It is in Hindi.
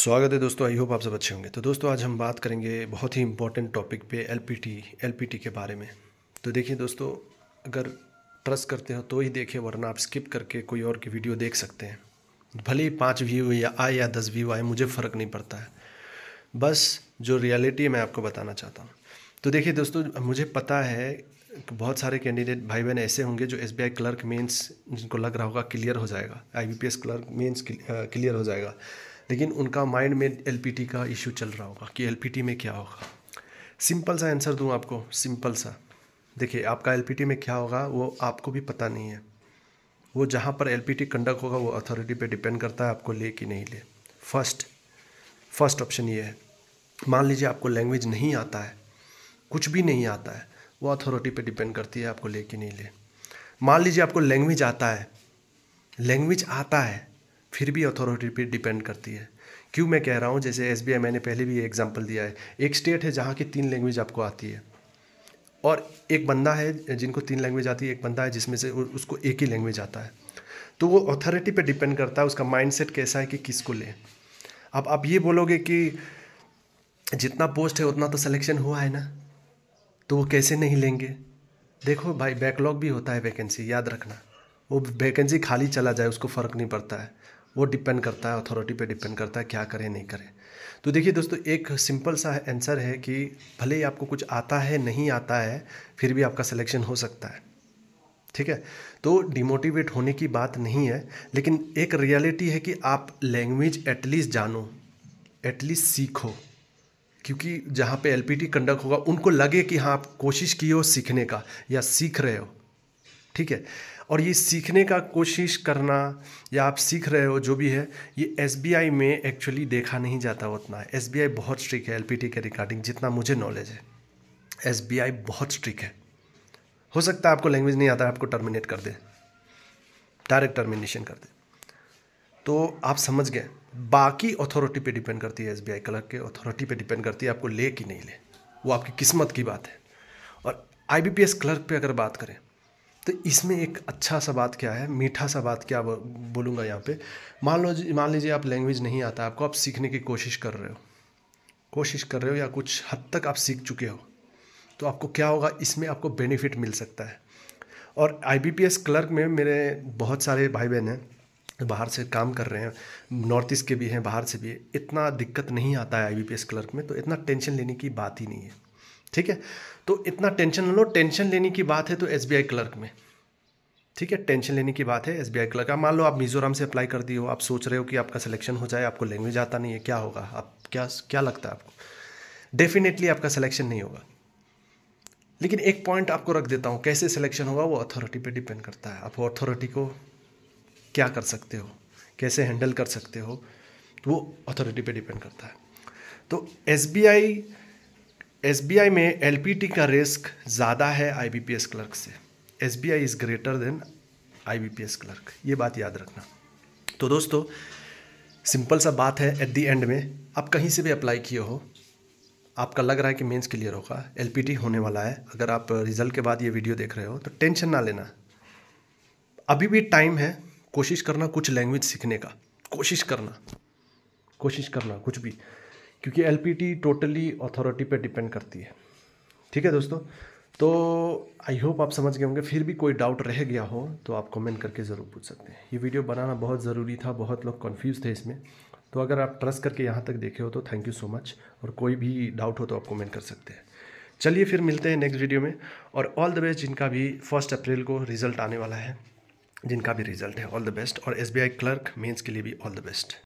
स्वागत है दोस्तों आई होप आप सब अच्छे होंगे तो दोस्तों आज हम बात करेंगे बहुत ही इंपॉर्टेंट टॉपिक पे पी टी के बारे में तो देखिए दोस्तों अगर ट्रस्ट करते हो तो ही देखें वरना आप स्किप करके कोई और की वीडियो देख सकते हैं भले ही पाँच व्यू या आए या दस व्यू आए मुझे फ़र्क नहीं पड़ता है बस जो रियलिटी है मैं आपको बताना चाहता हूँ तो देखिए दोस्तों मुझे पता है बहुत सारे कैंडिडेट भाई बहन ऐसे होंगे जो एस क्लर्क मेंस जिनको लग रहा होगा क्लियर हो जाएगा आई क्लर्क मेंस क्लियर हो जाएगा लेकिन उनका माइंड में एल का इशू चल रहा होगा कि एल में क्या होगा सिंपल सा आंसर दूँ आपको सिंपल सा देखिए आपका एल में क्या होगा वो आपको भी पता नहीं है वो जहाँ पर एल कंडक्ट होगा वो अथॉरिटी पे डिपेंड करता है आपको ले कि नहीं ले फर्स्ट फर्स्ट ऑप्शन ये है मान लीजिए आपको लैंग्वेज नहीं आता है कुछ भी नहीं आता है वो अथॉरिटी पे डिपेंड करती है आपको ले कि नहीं ले मान लीजिए आपको लैंग्वेज आता है लैंग्वेज आता है फिर भी अथॉरिटी पे डिपेंड करती है क्यों मैं कह रहा हूँ जैसे एस मैंने पहले भी एग्जाम्पल दिया है एक स्टेट है जहाँ की तीन लैंग्वेज आपको आती है और एक बंदा है जिनको तीन लैंग्वेज आती है एक बंदा है जिसमें से उसको एक ही लैंग्वेज आता है तो वो अथॉरिटी पे डिपेंड करता है उसका माइंडसेट कैसा है कि किसको लें अब आप ये बोलोगे कि जितना पोस्ट है उतना तो सिलेक्शन हुआ है ना तो वो कैसे नहीं लेंगे देखो भाई बैकलॉग भी होता है वैकेंसी याद रखना वो वैकेंसी खाली चला जाए उसको फ़र्क नहीं पड़ता है वो डिपेंड करता है अथॉरिटी पे डिपेंड करता है क्या करें नहीं करें तो देखिए दोस्तों एक सिंपल सा आंसर है कि भले ही आपको कुछ आता है नहीं आता है फिर भी आपका सिलेक्शन हो सकता है ठीक है तो डिमोटिवेट होने की बात नहीं है लेकिन एक रियलिटी है कि आप लैंग्वेज एटलीस्ट जानो एटलीस्ट सीखो क्योंकि जहाँ पे एलपीटी कंडक्ट होगा उनको लगे कि हाँ आप कोशिश किए हो सीखने का या सीख रहे हो ठीक है और ये सीखने का कोशिश करना या आप सीख रहे हो जो भी है ये एस में एक्चुअली देखा नहीं जाता उतना एस बहुत स्ट्रिक है एल के रिगार्डिंग जितना मुझे नॉलेज है एस बहुत स्ट्रिक है हो सकता है आपको लैंग्वेज नहीं आता आपको टर्मिनेट कर दे डायरेक्ट टर्मिनेशन कर दे तो आप समझ गए बाकी अथॉरिटी पे डिपेंड करती है एस बी आई क्लर्क के अथॉरिटी पे डिपेंड करती है आपको ले कि नहीं ले वो आपकी किस्मत की बात है और I B P S clerk पे अगर बात करें तो इसमें एक अच्छा सा बात क्या है मीठा सा बात क्या बोलूँगा यहाँ पे मान लो मान लीजिए आप लैंग्वेज नहीं आता आपको आप सीखने की कोशिश कर रहे हो कोशिश कर रहे हो या कुछ हद तक आप सीख चुके हो तो आपको क्या होगा इसमें आपको बेनिफिट मिल सकता है और आई क्लर्क में मेरे बहुत सारे भाई बहन हैं बाहर से काम कर रहे हैं नॉर्थ ईस्ट के भी हैं बाहर से भी इतना दिक्कत नहीं आता है आई क्लर्क में तो इतना टेंशन लेने की बात ही नहीं है ठीक है तो इतना टेंशन ना लो टेंशन लेने की बात है तो एस क्लर्क में ठीक है टेंशन लेने की बात है एस बी आई क्लर्क मान लो आप मिजोरम से अप्लाई कर दिए हो आप सोच रहे हो कि आपका सिलेक्शन हो जाए आपको लैंग्वेज आता नहीं है क्या होगा आप क्या क्या लगता है आपको डेफिनेटली आपका सिलेक्शन नहीं होगा लेकिन एक पॉइंट आपको रख देता हूँ कैसे सिलेक्शन होगा वो अथॉरिटी पे डिपेंड करता है आप अथॉरिटी को क्या कर सकते हो कैसे हैंडल कर सकते हो तो वो अथॉरिटी पे डिपेंड करता है तो एस एस में एल का रिस्क ज़्यादा है आई क्लर्क से S B I is greater than I clerk ये बात याद रखना तो दोस्तों सिंपल सा बात है एट दी एंड में आप कहीं से भी अप्लाई किए हो आपका लग रहा है कि मेंस क्लियर होगा एल होने वाला है अगर आप रिजल्ट के बाद ये वीडियो देख रहे हो तो टेंशन ना लेना अभी भी टाइम है कोशिश करना कुछ लैंग्वेज सीखने का कोशिश करना कोशिश करना कुछ भी क्योंकि एल टोटली अथॉरिटी पे डिपेंड करती है ठीक है दोस्तों तो आई होप आप समझ गए होंगे फिर भी कोई डाउट रह गया हो तो आप कमेंट करके ज़रूर पूछ सकते हैं ये वीडियो बनाना बहुत ज़रूरी था बहुत लोग कन्फ्यूज़ थे इसमें तो अगर आप ट्रस्ट करके यहाँ तक देखे हो तो थैंक यू सो मच और कोई भी डाउट हो तो आप कमेंट कर सकते हैं चलिए फिर मिलते हैं नेक्स्ट वीडियो में और ऑल द बेस्ट जिनका भी फर्स्ट अप्रैल को रिजल्ट आने वाला है जिनका भी रिजल्ट है ऑल द बेस्ट और एस क्लर्क मीन्स के लिए भी ऑल द बेस्ट